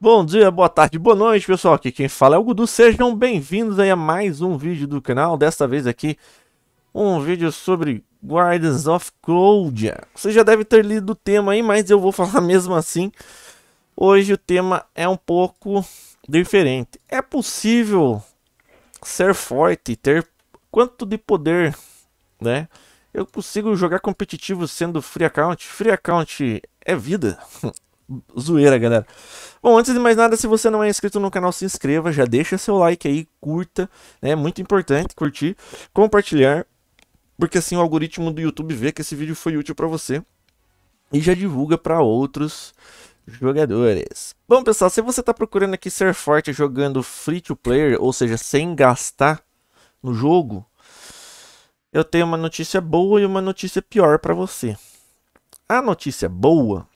Bom dia, boa tarde, boa noite, pessoal. Aqui quem fala é o Gudu. Sejam bem-vindos a mais um vídeo do canal. Desta vez aqui, um vídeo sobre Guardians of Cold. Você já deve ter lido o tema aí, mas eu vou falar mesmo assim. Hoje o tema é um pouco diferente. É possível ser forte, ter quanto de poder, né? Eu consigo jogar competitivo sendo free account. Free account é vida. zoeira, galera. Bom, antes de mais nada, se você não é inscrito no canal, se inscreva, já deixa seu like aí, curta, né? É muito importante curtir, compartilhar, porque assim o algoritmo do YouTube vê que esse vídeo foi útil para você e já divulga para outros jogadores. Bom, pessoal, se você está procurando aqui ser forte jogando free to player, ou seja, sem gastar no jogo, eu tenho uma notícia boa e uma notícia pior para você. A notícia boa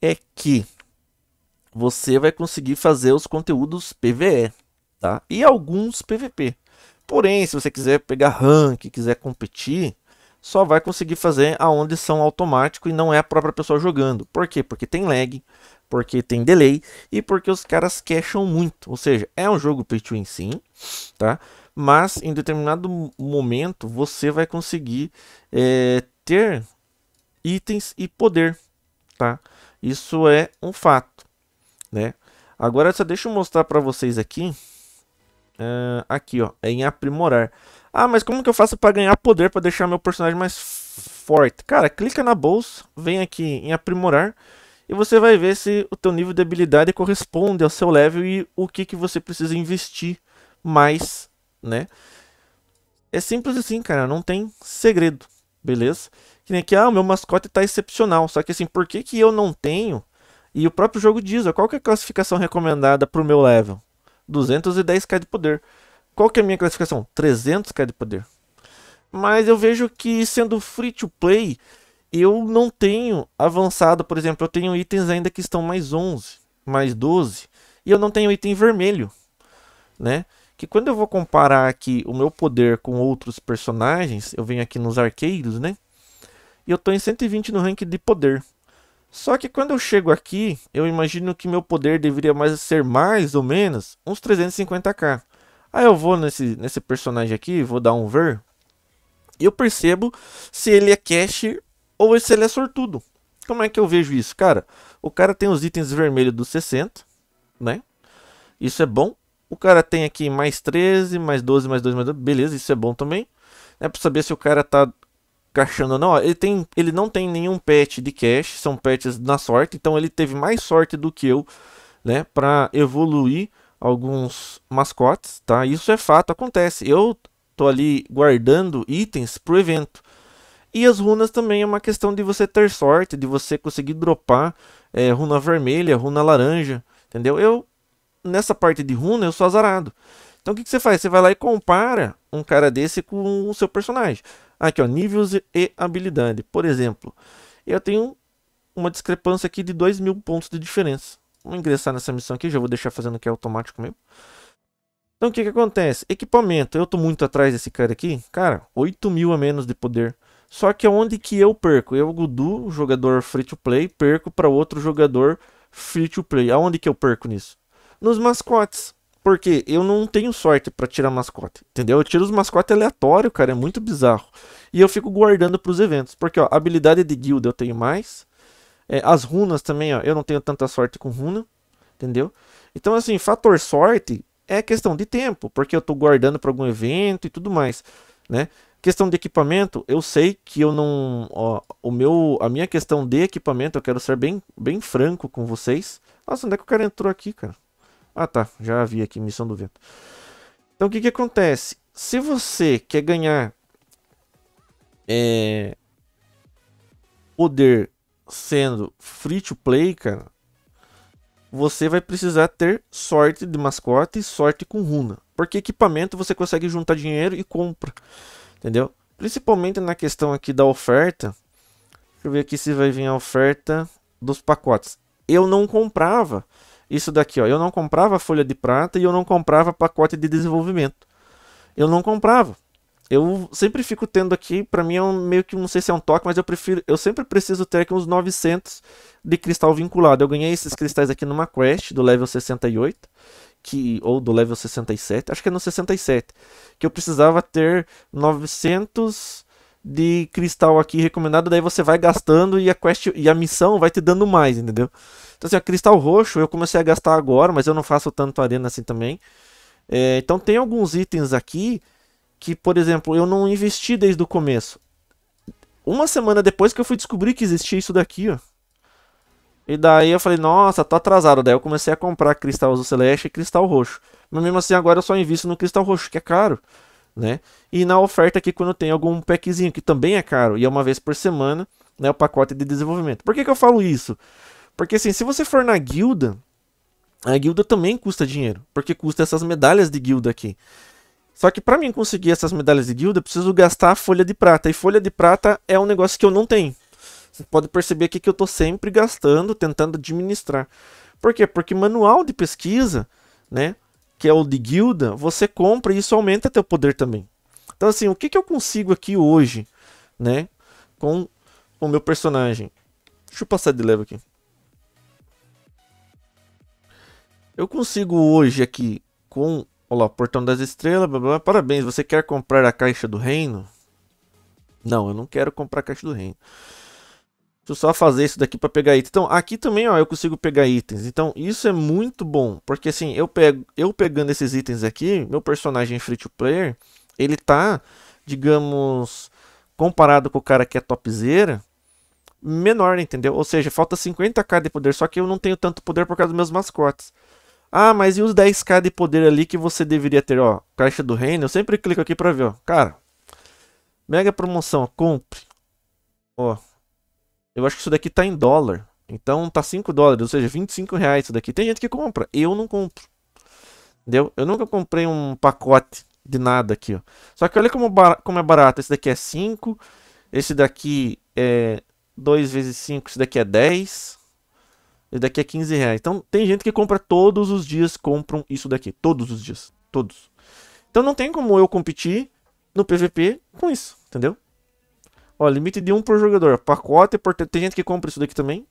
é que você vai conseguir fazer os conteúdos PVE, tá? E alguns PVP. Porém, se você quiser pegar rank, quiser competir, só vai conseguir fazer aonde são automático e não é a própria pessoa jogando. Por quê? Porque tem lag, porque tem delay e porque os caras cacham muito. Ou seja, é um jogo pay to win sim, tá? Mas em determinado momento você vai conseguir é, ter itens e poder, tá? Isso é um fato, né? Agora só deixa eu mostrar para vocês aqui. Uh, aqui, ó, é em aprimorar. Ah, mas como que eu faço para ganhar poder para deixar meu personagem mais forte? Cara, clica na bolsa, vem aqui em aprimorar e você vai ver se o teu nível de habilidade corresponde ao seu level e o que que você precisa investir mais, né? É simples assim, cara, não tem segredo, beleza? Que nem que, ah, meu mascote tá excepcional. Só que assim, por que, que eu não tenho? E o próprio jogo diz, ó, qual que é a classificação recomendada pro meu level? 210k de poder. Qual que é a minha classificação? 300k de poder. Mas eu vejo que sendo free to play, eu não tenho avançado, por exemplo, eu tenho itens ainda que estão mais 11, mais 12, e eu não tenho item vermelho, né? Que quando eu vou comparar aqui o meu poder com outros personagens, eu venho aqui nos arqueiros, né? e eu estou em 120 no ranking de poder. Só que quando eu chego aqui, eu imagino que meu poder deveria mais ser mais ou menos uns 350k. Aí eu vou nesse, nesse personagem aqui, vou dar um ver. E eu percebo se ele é cash ou se ele é sortudo. Como é que eu vejo isso? Cara, o cara tem os itens vermelhos dos 60, né? Isso é bom. O cara tem aqui mais 13, mais 12, mais 12, mais 12. Beleza, isso é bom também. É para saber se o cara tá caixando não, ele, tem, ele não tem nenhum pet de cash, são pets na sorte, então ele teve mais sorte do que eu, né, para evoluir alguns mascotes, tá? Isso é fato, acontece. Eu tô ali guardando itens pro evento. E as runas também é uma questão de você ter sorte, de você conseguir dropar é, runa vermelha, runa laranja, entendeu? Eu, nessa parte de runa, eu sou azarado. Então o que, que você faz? Você vai lá e compara um cara desse com o seu personagem. Aqui, ó, níveis e habilidade. Por exemplo, eu tenho uma discrepância aqui de 2 mil pontos de diferença. Vou ingressar nessa missão aqui, já vou deixar fazendo que é automático mesmo. Então o que, que acontece? Equipamento, eu tô muito atrás desse cara aqui, cara, 8 mil a menos de poder. Só que onde que eu perco? Eu, Gudu, jogador free to play, perco para outro jogador free to play. Aonde que eu perco nisso? Nos mascotes. Porque eu não tenho sorte para tirar mascote, entendeu? Eu tiro os mascotes aleatório, cara, é muito bizarro. E eu fico guardando para os eventos, porque ó, habilidade de guilda eu tenho mais. É, as runas também, ó, eu não tenho tanta sorte com runa, entendeu? Então assim, fator sorte é questão de tempo, porque eu estou guardando para algum evento e tudo mais, né? Questão de equipamento, eu sei que eu não, ó, o meu, a minha questão de equipamento, eu quero ser bem, bem franco com vocês. Nossa, onde é que o cara entrou aqui, cara? Ah tá, já vi aqui, missão do vento. Então o que, que acontece? Se você quer ganhar é, poder sendo free to play, cara, você vai precisar ter sorte de mascote e sorte com runa. Porque equipamento você consegue juntar dinheiro e compra. Entendeu? Principalmente na questão aqui da oferta. Deixa eu ver aqui se vai vir a oferta dos pacotes. Eu não comprava. Isso daqui, ó, eu não comprava folha de prata e eu não comprava pacote de desenvolvimento. Eu não comprava. Eu sempre fico tendo aqui, para mim é um, meio que não sei se é um toque, mas eu prefiro, eu sempre preciso ter aqui uns 900 de cristal vinculado. Eu ganhei esses cristais aqui numa quest do level 68, que ou do level 67, acho que é no 67, que eu precisava ter 900 de cristal aqui recomendado, daí você vai gastando e a quest e a missão vai te dando mais, entendeu? Então assim, a cristal roxo eu comecei a gastar agora, mas eu não faço tanto arena assim também. É, então tem alguns itens aqui que, por exemplo, eu não investi desde o começo. Uma semana depois que eu fui descobrir que existia isso daqui, ó. E daí eu falei, nossa, tô tá atrasado. Daí eu comecei a comprar cristal azul celeste e cristal roxo. Mas mesmo assim, agora eu só invisto no cristal roxo, que é caro né? E na oferta aqui quando tem algum packzinho, que também é caro, e é uma vez por semana, né, o pacote de desenvolvimento. Por que, que eu falo isso? Porque assim, se você for na guilda, a guilda também custa dinheiro, porque custa essas medalhas de guilda aqui. Só que para mim conseguir essas medalhas de guilda, eu preciso gastar a folha de prata, e folha de prata é um negócio que eu não tenho. Você pode perceber aqui que eu estou sempre gastando, tentando administrar. Por quê? Porque manual de pesquisa, né? que é o de guilda, você compra e isso aumenta teu poder também. Então assim, o que, que eu consigo aqui hoje, né, com o meu personagem? Deixa eu passar de level aqui. Eu consigo hoje aqui com, olha lá, Portão das Estrelas, blá, blá, parabéns, você quer comprar a Caixa do Reino? Não, eu não quero comprar a Caixa do Reino tu só fazer isso daqui para pegar item. Então, aqui também, ó, eu consigo pegar itens. Então, isso é muito bom, porque assim, eu pego, eu pegando esses itens aqui, meu personagem free to player, ele tá, digamos, comparado com o cara que é topzera, menor, entendeu? Ou seja, falta 50k de poder, só que eu não tenho tanto poder por causa dos meus mascotes. Ah, mas e os 10k de poder ali que você deveria ter, ó, caixa do reino, eu sempre clico aqui para ver, ó. Cara, mega promoção, compre. Ó, eu acho que isso daqui tá em dólar. Então tá 5 dólares, ou seja, 25 reais isso daqui. Tem gente que compra, eu não compro. Entendeu? Eu nunca comprei um pacote de nada aqui, ó. Só que olha como, como é barato. Esse daqui é 5, esse daqui é 2 vezes 5, esse daqui é 10. Esse daqui é 15 reais. Então tem gente que compra todos os dias, compram isso daqui. Todos os dias. Todos. Então não tem como eu competir no PVP com isso, entendeu? Ó, limite de um por jogador. Pacote porta... Tem gente que compra isso daqui também.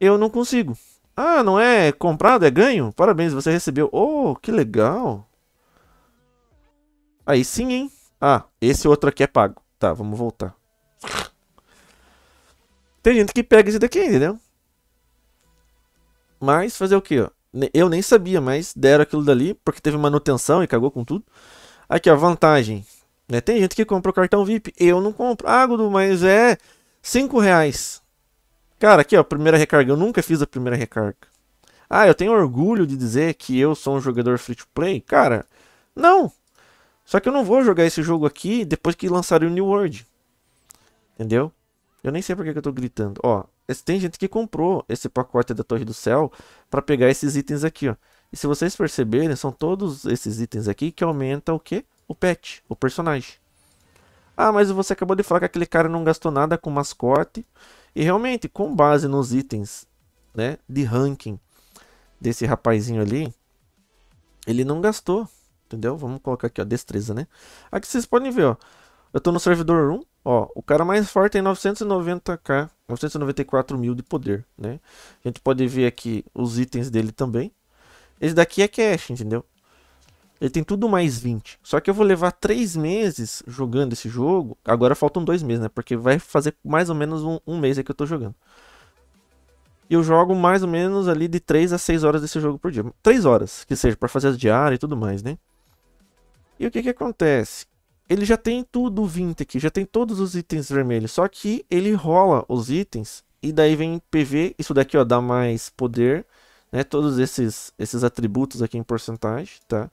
Eu não consigo. Ah, não é comprado, é ganho? Parabéns, você recebeu. Oh, que legal. Aí sim, hein? Ah, esse outro aqui é pago. Tá, vamos voltar. Tem gente que pega esse daqui, entendeu? Mas fazer o quê, Eu nem sabia, mas deram aquilo dali, porque teve manutenção e cagou com tudo. Aqui, ó, vantagem. Né? Tem gente que compra o cartão VIP, eu não compro. Ah, Gudu, mas é 5 reais. Cara, aqui ó, primeira recarga, eu nunca fiz a primeira recarga. Ah, eu tenho orgulho de dizer que eu sou um jogador free to play? Cara, não. Só que eu não vou jogar esse jogo aqui depois que lançarem o New World. Entendeu? Eu nem sei porque que eu tô gritando. Ó, tem gente que comprou esse pacote da Torre do Céu para pegar esses itens aqui, ó. E se vocês perceberem, são todos esses itens aqui que aumentam o quê? o pet, o personagem. Ah, mas você acabou de falar que aquele cara não gastou nada com mascote. E realmente, com base nos itens né, de ranking desse rapazinho ali, ele não gastou. Entendeu? Vamos colocar aqui, ó, destreza, né? Aqui vocês podem ver, ó. Eu tô no servidor 1, ó. O cara mais forte tem 990k, 994 mil de poder, né? A gente pode ver aqui os itens dele também. Esse daqui é cash, entendeu? Ele tem tudo mais 20. Só que eu vou levar 3 meses jogando esse jogo. Agora faltam 2 meses, né? Porque vai fazer mais ou menos um, um mês aí que eu tô jogando. E eu jogo mais ou menos ali de 3 a 6 horas desse jogo por dia. 3 horas, que seja, para fazer as diárias e tudo mais, né? E o que que acontece? Ele já tem tudo 20 aqui, já tem todos os itens vermelhos. Só que ele rola os itens e daí vem PV. Isso daqui, ó, dá mais poder. Né, todos esses, esses atributos aqui em porcentagem, tá?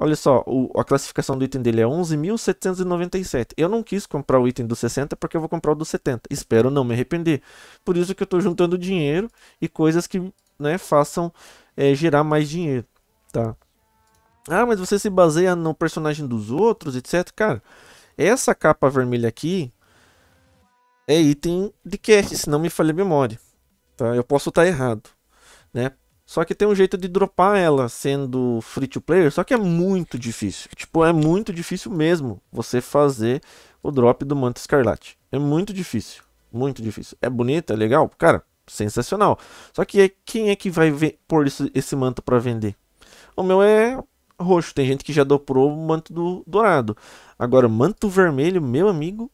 Olha só, o, a classificação do item dele é 11.797. Eu não quis comprar o item do 60 porque eu vou comprar o do 70. Espero não me arrepender. Por isso que eu estou juntando dinheiro e coisas que né, façam é, gerar mais dinheiro. Tá? Ah, mas você se baseia no personagem dos outros, etc. Cara, essa capa vermelha aqui é item de cash, se não me falha a memória. Tá? Eu posso estar tá errado. Né? Só que tem um jeito de dropar ela sendo free to player, só que é muito difícil. Tipo, é muito difícil mesmo você fazer o drop do Manta Escarlate. É muito difícil, muito difícil. É bonita, é legal, cara, sensacional. Só que é, quem é que vai ver, pôr isso, esse manto para vender? O meu é roxo, tem gente que já dobrou o manto do dourado. Agora, manto vermelho, meu amigo,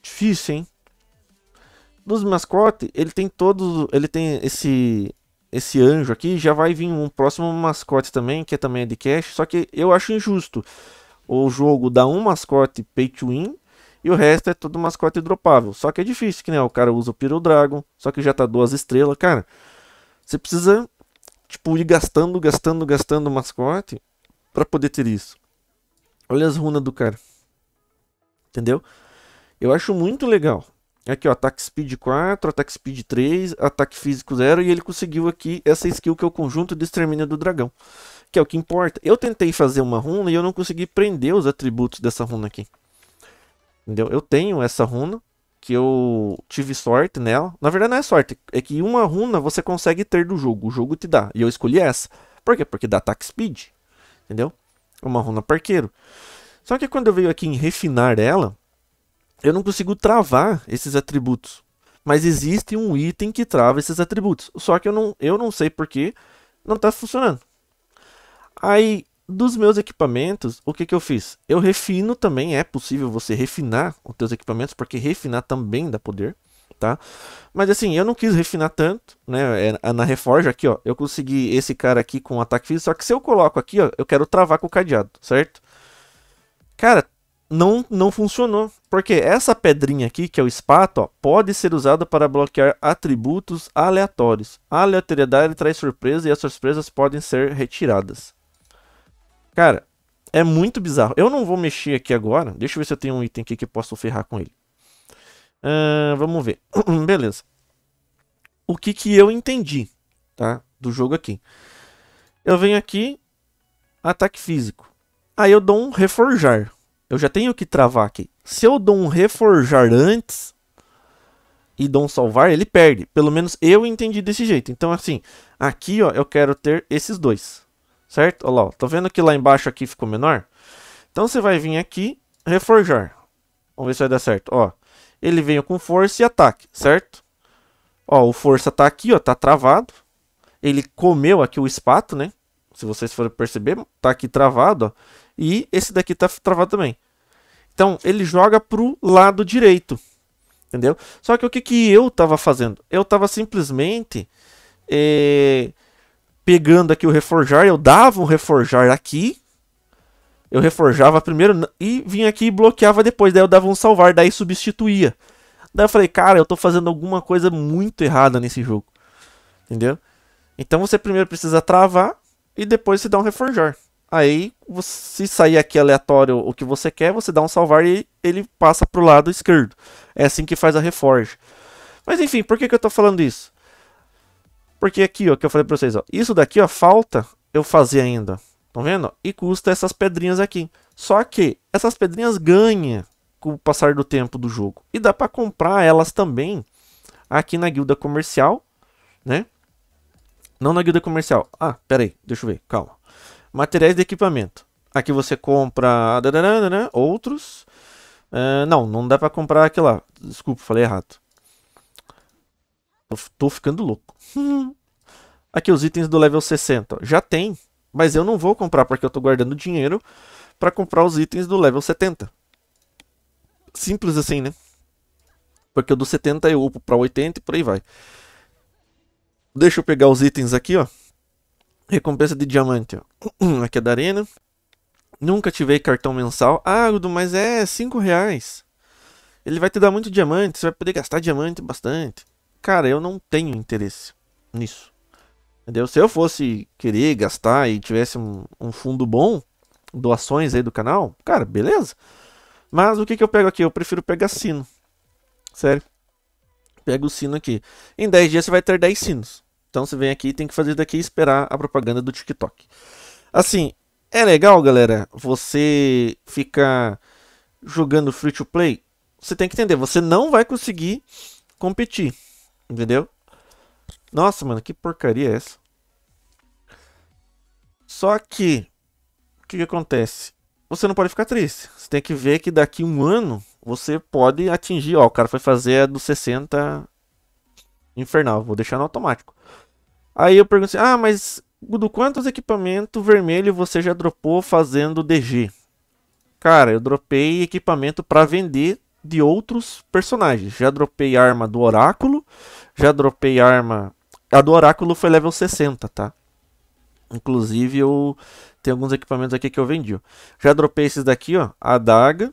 difícil, hein? Dos mascotes, ele tem todos, ele tem esse esse anjo aqui, já vai vir um próximo mascote também, que é também de cash, só que eu acho injusto. O jogo dá um mascote pay to win e o resto é todo mascote dropável. Só que é difícil, que né? O cara usa o Pyro Dragon, só que já tá duas estrelas, cara. Você precisa, tipo, ir gastando, gastando, gastando o mascote para poder ter isso. Olha as runas do cara. Entendeu? Eu acho muito legal. Aqui, ó, ataque speed 4, ataque speed 3, ataque físico 0, e ele conseguiu aqui essa skill que é o conjunto de extermínio do dragão, que é o que importa. Eu tentei fazer uma runa e eu não consegui prender os atributos dessa runa aqui. Entendeu? Eu tenho essa runa, que eu tive sorte nela. Na verdade não é sorte, é que uma runa você consegue ter do jogo, o jogo te dá, e eu escolhi essa. Por quê? Porque dá ataque speed, entendeu? É uma runa parqueiro. Só que quando eu veio aqui em refinar ela, eu não consigo travar esses atributos. Mas existe um item que trava esses atributos. Só que eu não, eu não sei porquê não está funcionando. Aí, dos meus equipamentos, o que, que eu fiz? Eu refino também, é possível você refinar os teus equipamentos, porque refinar também dá poder, tá? Mas assim, eu não quis refinar tanto, né? É, é na Reforja aqui, ó, eu consegui esse cara aqui com ataque físico, só que se eu coloco aqui, ó, eu quero travar com o cadeado, certo? Cara, não, não funcionou. Porque essa pedrinha aqui, que é o espato, ó, pode ser usada para bloquear atributos aleatórios. A aleatoriedade traz surpresa e as surpresas podem ser retiradas. Cara, é muito bizarro. Eu não vou mexer aqui agora. Deixa eu ver se eu tenho um item aqui que posso ferrar com ele. Uh, vamos ver. Beleza. O que, que eu entendi tá, do jogo aqui? Eu venho aqui, ataque físico. Aí eu dou um reforjar. Eu já tenho que travar aqui. Se eu dou um reforjar antes e dou um salvar, ele perde. Pelo menos eu entendi desse jeito. Então, assim, aqui ó, eu quero ter esses dois. Certo? Olha lá, ó. Tô vendo que lá embaixo aqui ficou menor? Então, você vai vir aqui, reforjar. Vamos ver se vai dar certo. Ó, ele veio com força e ataque, certo? Ó, o força tá aqui, ó, tá travado. Ele comeu aqui o espato, né? Se vocês forem perceber, tá aqui travado, ó. E esse daqui tá travado também. Então ele joga pro lado direito. Entendeu? Só que o que, que eu estava fazendo? Eu estava simplesmente é, pegando aqui o reforjar, eu dava um reforjar aqui. Eu reforjava primeiro e vinha aqui e bloqueava depois. Daí eu dava um salvar, daí substituía. Daí eu falei, cara, eu estou fazendo alguma coisa muito errada nesse jogo. Entendeu? Então você primeiro precisa travar e depois você dá um reforjar. Aí, se sair aqui aleatório o que você quer, você dá um salvar e ele passa para o lado esquerdo. É assim que faz a reforge. Mas enfim, por que, que eu estou falando isso? Porque aqui, o que eu falei para vocês, ó, isso daqui, ó, falta eu fazer ainda. Estão vendo? E custa essas pedrinhas aqui. Só que essas pedrinhas ganham com o passar do tempo do jogo. E dá para comprar elas também aqui na guilda comercial, né? Não na guilda comercial. Ah, peraí, deixa eu ver, calma. Materiais de equipamento. Aqui você compra outros. Uh, não, não dá para comprar aquilo lá. Desculpa, falei errado. tô ficando louco. Aqui os itens do level 60. Já tem, mas eu não vou comprar porque eu tô guardando dinheiro para comprar os itens do level 70. Simples assim, né? Porque o do 70 eu upo para 80 e por aí vai. Deixa eu pegar os itens aqui, ó. Recompensa de diamante, ó. Aqui é da Arena. Nunca tive cartão mensal. Ah, mas é 5 reais. Ele vai te dar muito diamante, você vai poder gastar diamante bastante. Cara, eu não tenho interesse nisso. Entendeu? Se eu fosse querer gastar e tivesse um, um fundo bom, doações aí do canal, cara, beleza. Mas o que, que eu pego aqui? Eu prefiro pegar sino. Sério. Pega o sino aqui. Em 10 dias você vai ter 10 sinos. Então você vem aqui e tem que fazer daqui e esperar a propaganda do TikTok. Assim, é legal, galera, você ficar jogando free to play. Você tem que entender, você não vai conseguir competir, entendeu? Nossa, mano, que porcaria é essa? Só que, o que, que acontece? Você não pode ficar triste. Você tem que ver que daqui um ano você pode atingir. Ó, o cara foi fazer a do 60 infernal. Vou deixar no automático. Aí eu pergunto assim, ah, mas do quantos equipamento vermelho você já dropou fazendo DG? Cara, eu dropei equipamento para vender de outros personagens. Já dropei arma do Oráculo, já dropei arma... A do Oráculo foi level 60, tá? Inclusive eu tenho alguns equipamentos aqui que eu vendi. Já dropei esses daqui, ó, a adaga,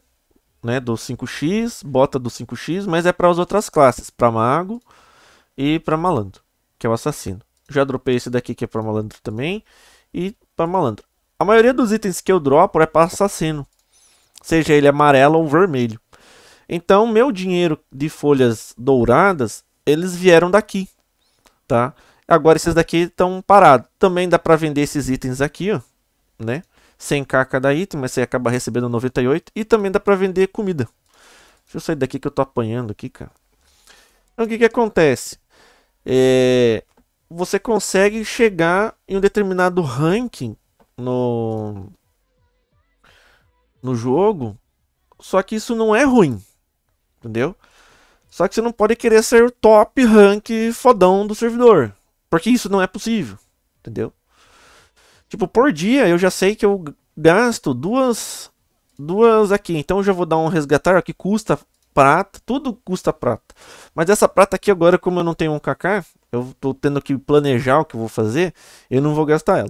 né, do 5x, bota do 5x, mas é para as outras classes, para mago e para malandro, que é o assassino. Já dropei esse daqui que é pra malandro também. E pra malandro. A maioria dos itens que eu dropo é pra assassino. Seja ele amarelo ou vermelho. Então, meu dinheiro de folhas douradas, eles vieram daqui, tá? Agora esses daqui estão parados. Também dá pra vender esses itens aqui, ó, né? 100k cada item, mas você acaba recebendo 98. E também dá pra vender comida. Deixa eu sair daqui que eu tô apanhando aqui, cara. Então, o que que acontece? É você consegue chegar em um determinado ranking no no jogo, só que isso não é ruim, entendeu? Só que você não pode querer ser o top rank fodão do servidor, porque isso não é possível, entendeu? Tipo, por dia eu já sei que eu gasto duas duas aqui, então eu já vou dar um resgatar que custa prata, tudo custa prata. Mas essa prata aqui agora como eu não tenho um KK, eu estou tendo que planejar o que eu vou fazer, eu não vou gastar ela.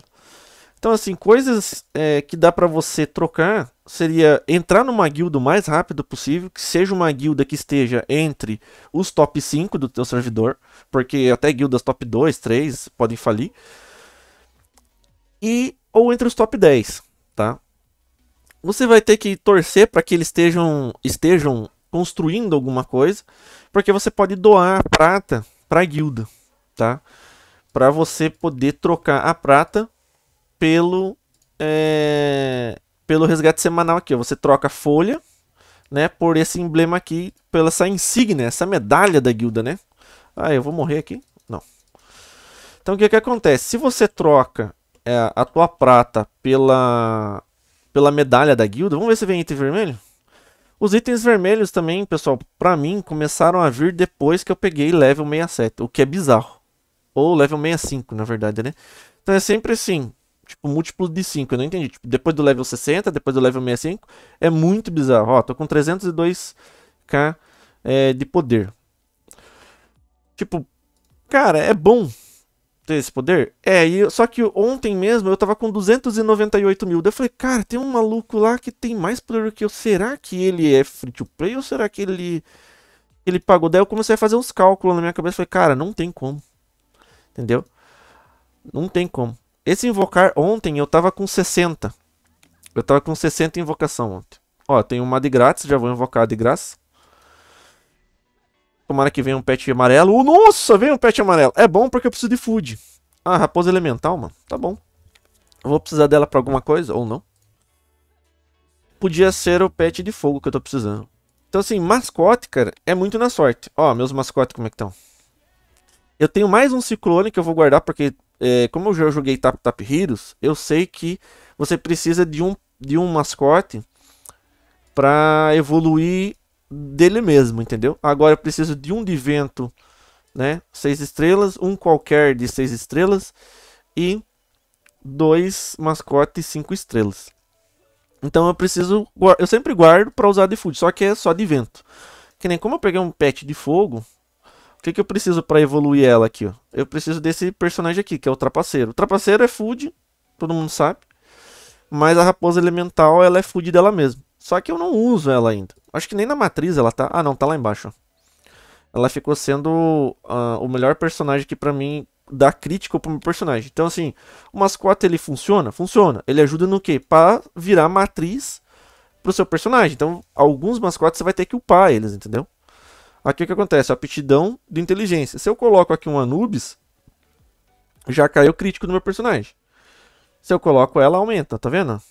Então, assim, coisas é, que dá para você trocar seria entrar numa guilda o mais rápido possível, que seja uma guilda que esteja entre os top 5 do teu servidor, porque até guildas top 2, 3 podem falir, e ou entre os top 10, tá? Você vai ter que torcer para que eles estejam, estejam construindo alguma coisa, porque você pode doar prata para a guilda tá? Para você poder trocar a prata pelo é, pelo resgate semanal aqui. Você troca a folha, né, por esse emblema aqui, pela essa insígnia, essa medalha da guilda, né? Ah, eu vou morrer aqui? Não. Então o que que acontece? Se você troca é, a tua prata pela pela medalha da guilda, vamos ver se vem item vermelho. Os itens vermelhos também, pessoal, para mim começaram a vir depois que eu peguei level 67, o que é bizarro. Ou level 65, na verdade, né? Então é sempre assim, tipo, múltiplo de 5. Eu não entendi. Tipo, depois do level 60, depois do level 65, é muito bizarro. Ó, tô com 302k é, de poder. Tipo, cara, é bom ter esse poder? É, e eu, só que ontem mesmo eu tava com 298 mil. Daí eu falei, cara, tem um maluco lá que tem mais poder do que eu. Será que ele é free to play ou será que ele, ele pagou? Daí eu comecei a fazer uns cálculos na minha cabeça. Falei, cara, não tem como. Entendeu? Não tem como. Esse invocar ontem eu tava com 60. Eu tava com 60 invocação ontem. Ó, tem uma de grátis, já vou invocar de graça. Tomara que venha um pet amarelo. Oh, nossa, vem um pet amarelo. É bom porque eu preciso de food. Ah, raposa elemental, mano. Tá bom. Eu vou precisar dela pra alguma coisa ou não. Podia ser o pet de fogo que eu tô precisando. Então, assim, mascote, cara, é muito na sorte. Ó, meus mascotes como é que estão? Eu tenho mais um ciclone que eu vou guardar, porque é, como eu já joguei Tap Tap Heroes, eu sei que você precisa de um, de um mascote para evoluir dele mesmo, entendeu? Agora eu preciso de um de vento, né? Seis estrelas, um qualquer de seis estrelas e dois mascotes cinco estrelas. Então eu preciso, eu sempre guardo para usar de food, só que é só de vento. Que nem como eu peguei um pet de fogo, que, que eu preciso para evoluir ela aqui? Ó? Eu preciso desse personagem aqui, que é o trapaceiro. O trapaceiro é food, todo mundo sabe. Mas a raposa elemental, ela é food dela mesma. Só que eu não uso ela ainda. Acho que nem na matriz ela tá... Ah, não, tá lá embaixo. Ela ficou sendo uh, o melhor personagem que para mim dá crítica pro meu personagem. Então, assim, o mascote ele funciona? Funciona. Ele ajuda no quê? Pra virar matriz pro seu personagem. Então, alguns mascotes você vai ter que upar eles, entendeu? Aqui o que acontece? Aptidão de inteligência. Se eu coloco aqui um Anubis, já caiu crítico do meu personagem. Se eu coloco ela, aumenta, tá vendo?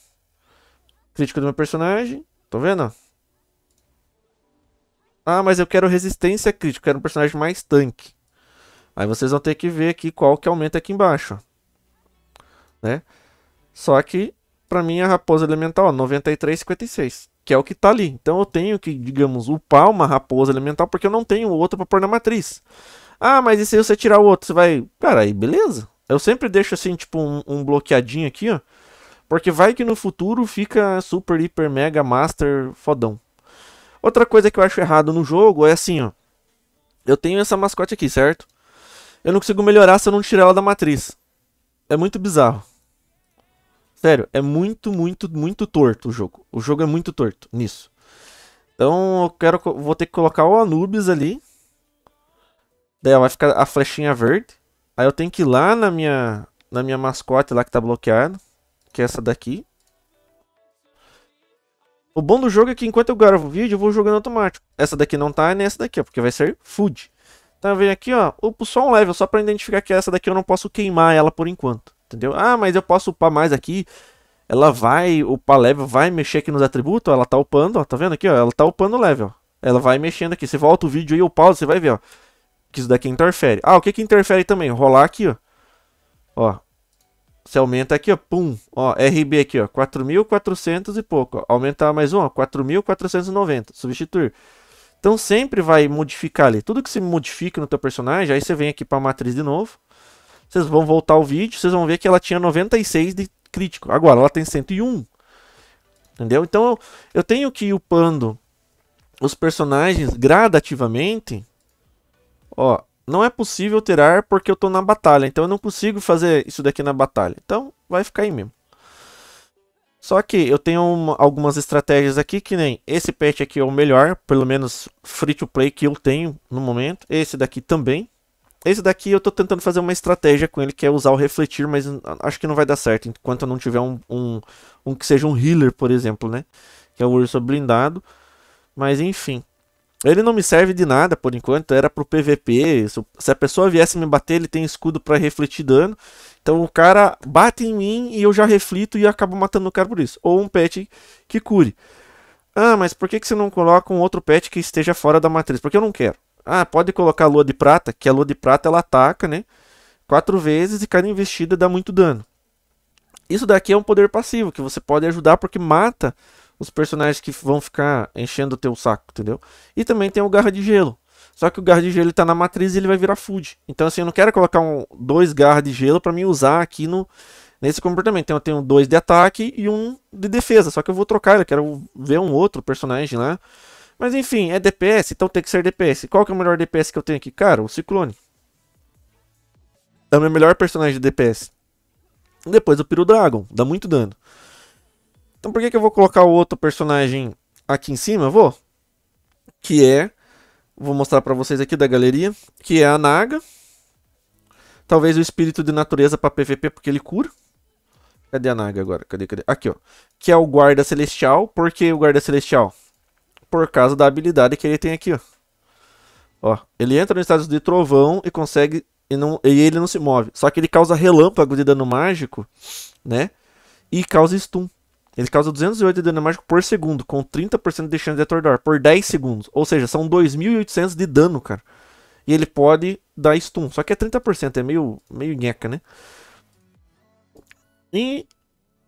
Crítico do meu personagem, tá vendo? Ah, mas eu quero resistência crítica, quero um personagem mais tanque. Aí vocês vão ter que ver aqui qual que aumenta aqui embaixo, ó. Né? Só que, pra mim, a raposa elemental, ó, 93,56 que é o que está ali. Então eu tenho que, digamos, upar uma raposa elemental porque eu não tenho outra para pôr na matriz. Ah, mas e se você tirar o outro? Você vai. Cara, aí beleza. Eu sempre deixo assim, tipo, um, um bloqueadinho aqui, ó. Porque vai que no futuro fica super, hiper, mega, master, fodão. Outra coisa que eu acho errado no jogo é assim, ó. Eu tenho essa mascote aqui, certo? Eu não consigo melhorar se eu não tirar ela da matriz. É muito bizarro. Sério, é muito, muito, muito torto o jogo. O jogo é muito torto nisso. Então eu quero, vou ter que colocar o Anubis ali. Daí vai ficar a flechinha verde. Aí eu tenho que ir lá na minha, na minha mascote lá que tá bloqueado. Que é essa daqui. O bom do jogo é que enquanto eu gravo o vídeo, eu vou jogando automático. Essa daqui não tá, nem essa daqui, ó, porque vai ser food. Então eu venho aqui, ó, upo só um level, só pra identificar que essa daqui eu não posso queimar ela por enquanto entendeu? Ah, mas eu posso upar mais aqui. Ela vai upar level, vai mexer aqui nos atributos, ela tá upando, ó, tá vendo aqui, ó, ela tá upando o level. Ela vai mexendo aqui, você volta o vídeo aí, eu pausa, você vai ver, ó, que isso daqui interfere. Ah, o que que interfere também? Rolar aqui, ó, ó, você aumenta aqui, ó, pum, ó, RB aqui, ó, 4.400 e pouco, ó, aumentar mais um, ó, 4.490, substituir. Então sempre vai modificar ali, tudo que se modifica no teu personagem, aí você vem aqui pra matriz de novo, vocês vão voltar o vídeo, vocês vão ver que ela tinha 96 de crítico. Agora ela tem 101. Entendeu? Então eu, tenho que ir upando os personagens gradativamente. Ó, não é possível alterar porque eu tô na batalha. Então eu não consigo fazer isso daqui na batalha. Então vai ficar aí mesmo. Só que eu tenho uma, algumas estratégias aqui que nem esse patch aqui é o melhor, pelo menos free to play que eu tenho no momento. Esse daqui também. Esse daqui eu estou tentando fazer uma estratégia com ele, que é usar o refletir, mas acho que não vai dar certo, enquanto eu não tiver um, um, um que seja um healer, por exemplo, né? Que é o urso blindado. Mas enfim. Ele não me serve de nada por enquanto, era pro PVP. Se a pessoa viesse me bater, ele tem escudo para refletir dano. Então o cara bate em mim e eu já reflito e acabo matando o cara por isso. Ou um pet que cure. Ah, mas por que, que você não coloca um outro pet que esteja fora da matriz? Porque eu não quero. Ah, pode colocar a lua de prata, que a lua de prata ela ataca, né? Quatro vezes e cada investida dá muito dano. Isso daqui é um poder passivo que você pode ajudar porque mata os personagens que vão ficar enchendo o teu saco, entendeu? E também tem o garra de gelo. Só que o garra de gelo está na matriz e ele vai virar food. Então assim, eu não quero colocar um, dois garra de gelo para me usar aqui no nesse comportamento. Então eu tenho dois de ataque e um de defesa. Só que eu vou trocar, eu quero ver um outro personagem lá. Né? Mas enfim, é DPS, então tem que ser DPS. Qual que é o melhor DPS que eu tenho aqui? Cara, o Ciclone. É o meu melhor personagem de DPS. Depois o Piro Dragon, dá muito dano. Então por que, que eu vou colocar o outro personagem aqui em cima? Vou. Que é, vou mostrar pra vocês aqui da galeria, que é a Naga. Talvez o Espírito de Natureza pra PVP, porque ele cura. Cadê a Naga agora? Cadê, cadê? Aqui, ó. Que é o Guarda Celestial. Por que o Guarda Celestial? por causa da habilidade que ele tem aqui, ó. Ó, ele entra no estado de trovão e consegue e, não, e ele não se move. Só que ele causa relâmpago de dano mágico, né? E causa stun. Ele causa 208 de dano mágico por segundo, com 30% de chance de atordoar, por 10 segundos. Ou seja, são 2.800 de dano, cara. E ele pode dar stun. Só que é 30%, é meio, meio nheca, né? E,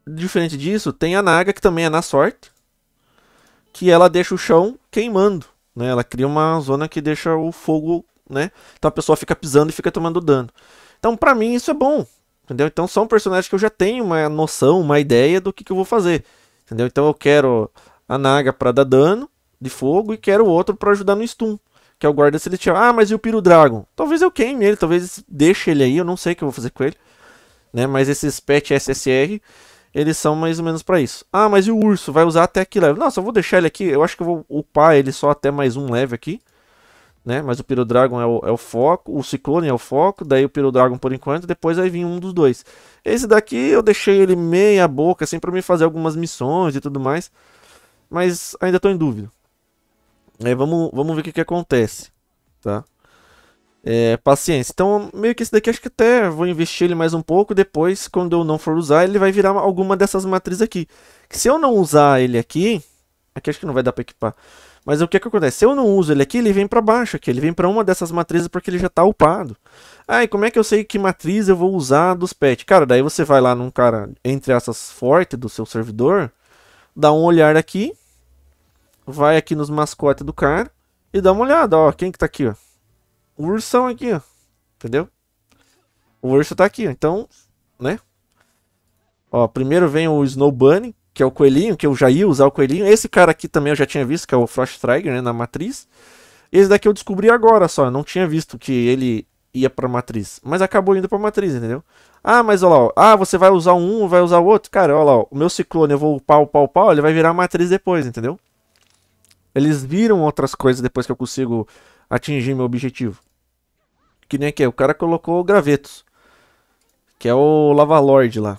diferente disso, tem a Naga, que também é na sorte que ela deixa o chão queimando, né? Ela cria uma zona que deixa o fogo, né? Então a pessoa fica pisando e fica tomando dano. Então para mim isso é bom, entendeu? Então são personagens que eu já tenho uma noção, uma ideia do que, que eu vou fazer, entendeu? Então eu quero a Naga para dar dano de fogo e quero outro para ajudar no stun, que é o guarda celestial. Ah, mas e o Piro Dragon? Talvez eu queime ele, talvez deixe ele aí, eu não sei o que eu vou fazer com ele, né? Mas esses pet SSR eles são mais ou menos para isso. Ah, mas e o urso? Vai usar até que level? Nossa, eu vou deixar ele aqui. Eu acho que eu vou upar ele só até mais um level aqui. Né? Mas o Pirodragon é o, é o foco, o Ciclone é o foco, daí o Pirodragon por enquanto, depois vai vir um dos dois. Esse daqui eu deixei ele meia boca, assim, para me fazer algumas missões e tudo mais. Mas ainda estou em dúvida. É, vamos, vamos ver o que, que acontece, tá? É, paciência. Então, meio que esse daqui, acho que até vou investir ele mais um pouco. Depois, quando eu não for usar, ele vai virar alguma dessas matrizes aqui. se eu não usar ele aqui... Aqui acho que não vai dar para equipar. Mas o que, que acontece? Se eu não uso ele aqui, ele vem para baixo aqui. Ele vem para uma dessas matrizes porque ele já está upado. Ah, e como é que eu sei que matriz eu vou usar dos pets? Cara, daí você vai lá num cara, entre essas forte do seu servidor. Dá um olhar aqui. Vai aqui nos mascotes do cara. E dá uma olhada, ó. Quem que tá aqui, ó o ursão tá aqui, ó. Entendeu? O urso tá aqui, ó. Então, né? Ó, primeiro vem o Snow Bunny, que é o coelhinho, que eu já ia usar o coelhinho. Esse cara aqui também eu já tinha visto, que é o Frost Trigger, né, na matriz. Esse daqui eu descobri agora só, não tinha visto que ele ia pra matriz. Mas acabou indo pra matriz, entendeu? Ah, mas olha lá, ó. ah, você vai usar um, vai usar o outro. Cara, olha lá, ó. o meu ciclone, eu vou pau, pau, pau, ele vai virar matriz depois, entendeu? Eles viram outras coisas depois que eu consigo atingir meu objetivo. Que nem que o cara colocou o Gravetos, que é o Lava Lord lá.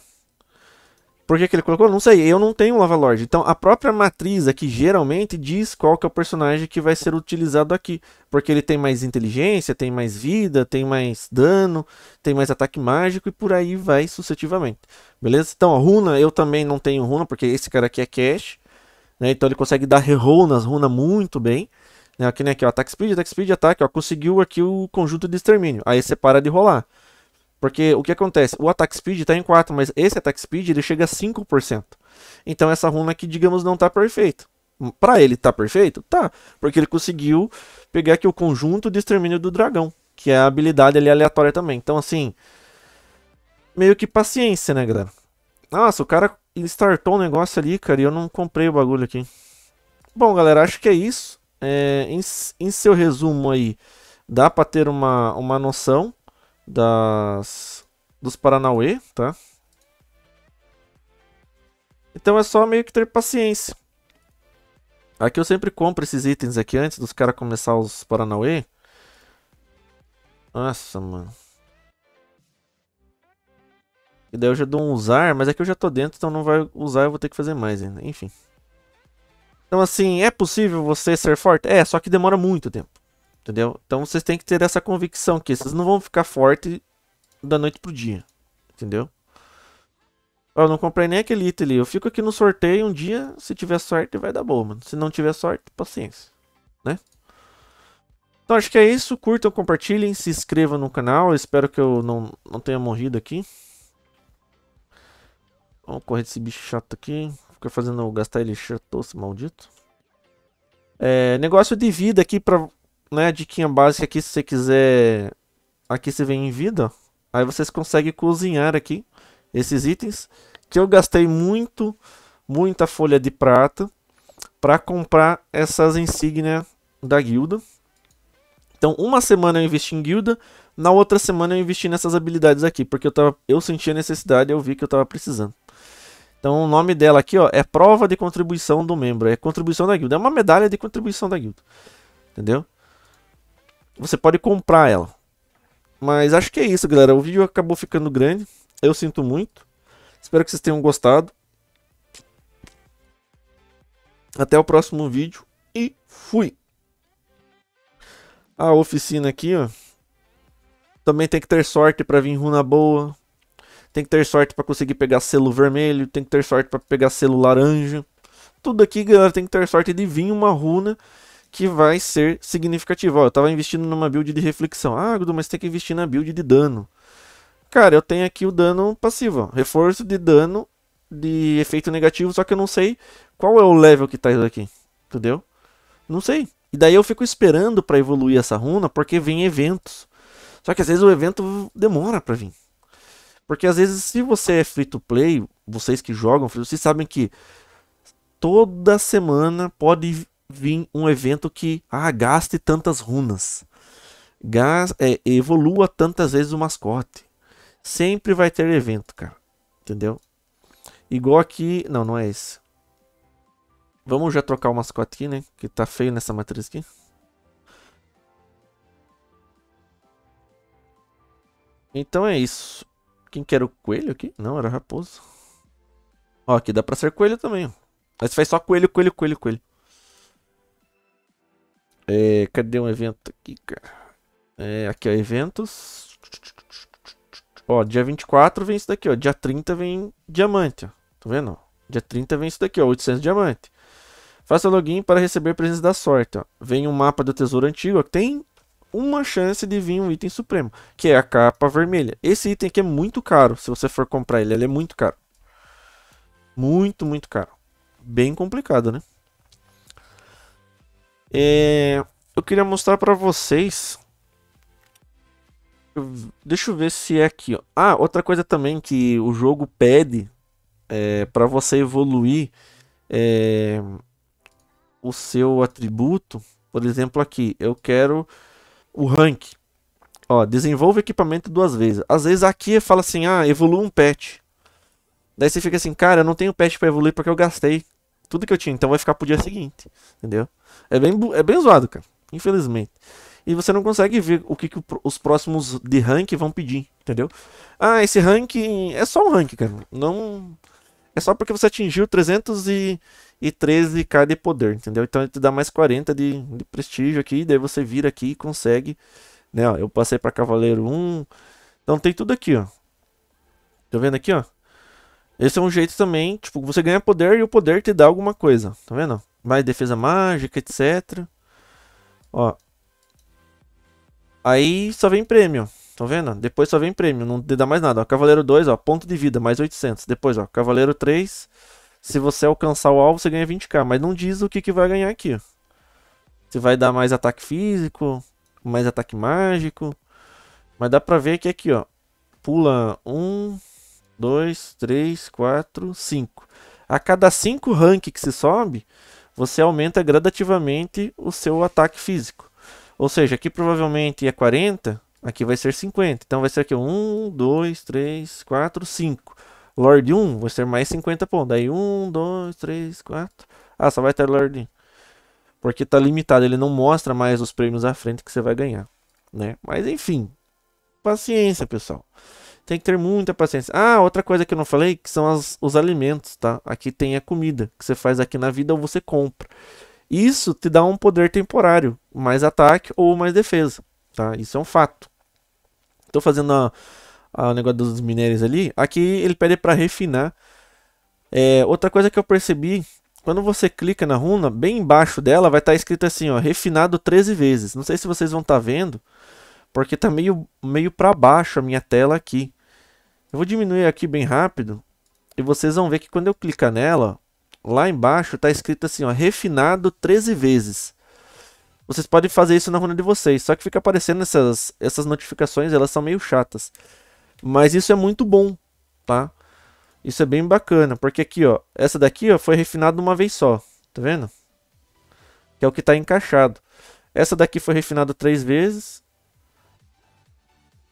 Por que, que ele colocou? Não sei, eu não tenho Lava Lord. Então a própria matriz aqui geralmente diz qual que é o personagem que vai ser utilizado aqui. Porque ele tem mais inteligência, tem mais vida, tem mais dano, tem mais ataque mágico e por aí vai sucessivamente. Beleza? Então a runa, eu também não tenho runa, porque esse cara aqui é cash. Né? Então ele consegue dar reroll nas runas muito bem. Né, aqui, né, aqui, ó, ataque speed, ataque speed, ataque, ó, conseguiu aqui o conjunto de extermínio. Aí você para de rolar. Porque o que acontece? O ataque speed está em 4, mas esse ataque speed ele chega a 5%. Então essa runa aqui, digamos, não está perfeita. Para ele tá perfeito? Tá, porque ele conseguiu pegar aqui o conjunto de extermínio do dragão, que é a habilidade ali aleatória também. Então assim, meio que paciência, né, galera? Nossa, o cara startou um negócio ali, cara, e eu não comprei o bagulho aqui. Bom, galera, acho que é isso é, em, em seu resumo aí, dá para ter uma, uma noção das, dos Paranauê, tá? Então é só meio que ter paciência. Aqui eu sempre compro esses itens aqui antes dos caras começar os Paranauê. Nossa, mano. E daí eu já dou um usar, mas aqui é eu já tô dentro, então não vai usar, eu vou ter que fazer mais ainda. Enfim. Então, assim, é possível você ser forte? É, só que demora muito tempo. Entendeu? Então vocês têm que ter essa convicção que vocês não vão ficar forte da noite pro dia. Entendeu? Eu não comprei nem aquele item ali. Eu fico aqui no sorteio um dia, se tiver sorte, vai dar boa, mano. Se não tiver sorte, paciência. Né? Então acho que é isso. Curtam, compartilhem, se inscrevam no canal. Eu espero que eu não, não tenha morrido aqui. Vamos correr desse bicho chato aqui. Fica fazendo gastar elixir tosse, maldito. É, negócio de vida aqui pra... Né, diquinha básica aqui, se você quiser... Aqui você vem em vida. Aí vocês conseguem cozinhar aqui esses itens. Que eu gastei muito, muita folha de prata. Pra comprar essas insígnias da guilda. Então, uma semana eu investi em guilda, na outra semana eu investi nessas habilidades aqui, porque eu, tava, eu senti a necessidade, eu vi que eu tava precisando. Então o nome dela aqui ó, é prova de contribuição do membro, é contribuição da guilda, é uma medalha de contribuição da guilda, entendeu? Você pode comprar ela. Mas acho que é isso, galera. O vídeo acabou ficando grande. Eu sinto muito. Espero que vocês tenham gostado. Até o próximo vídeo e fui. A oficina aqui, ó. Também tem que ter sorte para vir runa boa, tem que ter sorte para conseguir pegar selo vermelho, tem que ter sorte para pegar selo laranja. Tudo aqui, galera, tem que ter sorte de vir uma runa que vai ser significativa. Ó, eu tava investindo numa build de reflexão. Ah, Gudu, mas tem que investir na build de dano. Cara, eu tenho aqui o dano passivo, ó. reforço de dano de efeito negativo, só que eu não sei qual é o level que tá isso aqui, entendeu? Não sei. E daí eu fico esperando para evoluir essa runa porque vem eventos. Só que às vezes o evento demora para vir. Porque às vezes, se você é free to play, vocês que jogam vocês sabem que toda semana pode vir um evento que ah, gaste tantas runas, gas, é, evolua tantas vezes o mascote. Sempre vai ter evento, cara. Entendeu? Igual aqui. Não, não é esse. Vamos já trocar o mascote aqui, né? Que tá feio nessa matriz aqui. Então é isso. Quem que era o coelho aqui? Não, era raposo. Ó, aqui dá pra ser coelho também, ó. Mas faz só coelho, coelho, coelho, coelho. É, cadê um evento aqui, cara? É, aqui, ó, eventos. Ó, dia 24 vem isso daqui, ó. Dia 30 vem diamante, ó. Tá vendo? Dia 30 vem isso daqui, ó. 800 diamante. Faça login para receber presentes da sorte, ó. Vem um mapa do tesouro antigo, ó. Tem uma chance de vir um item supremo, que é a capa vermelha. Esse item aqui é muito caro, se você for comprar ele, ele é muito caro. Muito, muito caro. Bem complicado, né? É... Eu queria mostrar para vocês... Deixa eu ver se é aqui, ó. Ah, outra coisa também que o jogo pede é, para você evoluir é, o seu atributo. Por exemplo, aqui, eu quero o rank. Ó, desenvolve equipamento duas vezes. Às vezes aqui fala assim, ah, evolua um pet. Daí você fica assim, cara, eu não tenho pet para evoluir porque eu gastei tudo que eu tinha. Então vai ficar pro dia seguinte, entendeu? É bem, é bem zoado, cara. Infelizmente. E você não consegue ver o que, que os próximos de rank vão pedir, entendeu? Ah, esse rank é só um rank, cara. Não... É só porque você atingiu 300 e, e 13k de poder, entendeu? Então ele te dá mais 40 de, de prestígio aqui, daí você vira aqui e consegue, né? Ó, eu passei para cavaleiro 1, então tem tudo aqui, ó. Tá vendo aqui, ó? Esse é um jeito também, tipo, você ganha poder e o poder te dá alguma coisa, tá vendo? Mais defesa mágica, etc. Ó. Aí só vem prêmio, tá vendo? Depois só vem prêmio, não te dá mais nada. Ó, Cavaleiro 2, ó, ponto de vida, mais 800. Depois, ó, Cavaleiro 3 se você alcançar o alvo, você ganha 20k. Mas não diz o que, que vai ganhar aqui. Se vai dar mais ataque físico, mais ataque mágico. Mas dá pra ver que aqui, ó. Pula 1, 2, 3, 4, 5. A cada 5 rank que se sobe, você aumenta gradativamente o seu ataque físico. Ou seja, aqui provavelmente é 40, aqui vai ser 50. Então vai ser aqui 1, 2, 3, 4, 5. Lord 1, vai ser mais 50 pontos. Daí 1, 2, 3, 4. Ah, só vai ter Lord 1. Porque tá limitado, ele não mostra mais os prêmios à frente que você vai ganhar, né? Mas enfim, paciência, pessoal. Tem que ter muita paciência. Ah, outra coisa que eu não falei, que são as, os alimentos, tá? Aqui tem a comida, que você faz aqui na vida ou você compra. Isso te dá um poder temporário, mais ataque ou mais defesa, tá? Isso é um fato. Estou fazendo a o negócio dos minérios ali, aqui ele pede para refinar. É, outra coisa que eu percebi, quando você clica na runa, bem embaixo dela vai estar tá escrito assim, ó, refinado 13 vezes. Não sei se vocês vão estar tá vendo, porque tá meio, meio para baixo a minha tela aqui. Eu vou diminuir aqui bem rápido e vocês vão ver que quando eu clicar nela, lá embaixo está escrito assim, ó, refinado 13 vezes. Vocês podem fazer isso na runa de vocês, só que fica aparecendo essas, essas notificações, elas são meio chatas. Mas isso é muito bom, tá? Isso é bem bacana, porque aqui, ó, essa daqui, ó, foi refinada uma vez só, tá vendo? Que é o que tá encaixado. Essa daqui foi refinada três vezes.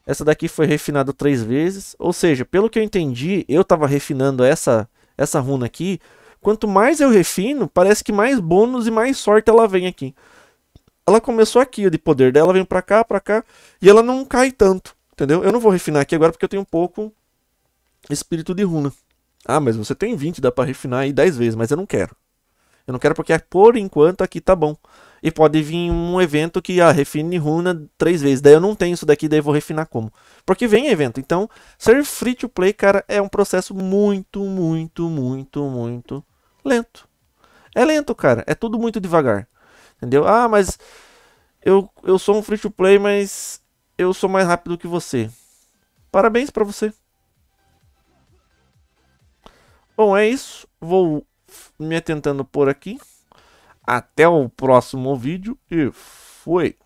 Essa daqui foi refinada três vezes. Ou seja, pelo que eu entendi, eu tava refinando essa, essa runa aqui. Quanto mais eu refino, parece que mais bônus e mais sorte ela vem aqui. Ela começou aqui, de poder dela vem pra cá, pra cá. E ela não cai tanto. Entendeu? Eu não vou refinar aqui agora porque eu tenho um pouco espírito de runa. Ah, mas você tem 20, dá para refinar aí 10 vezes, mas eu não quero. Eu não quero porque por enquanto aqui tá bom. E pode vir um evento que ah, refine runa três vezes. Daí eu não tenho isso daqui, daí eu vou refinar como? Porque vem evento. Então, ser free to play, cara, é um processo muito, muito, muito, muito lento. É lento, cara. É tudo muito devagar. Entendeu? Ah, mas eu, eu sou um free to play, mas eu sou mais rápido que você. Parabéns para você. Bom, é isso. Vou me atentando por aqui. Até o próximo vídeo e fui!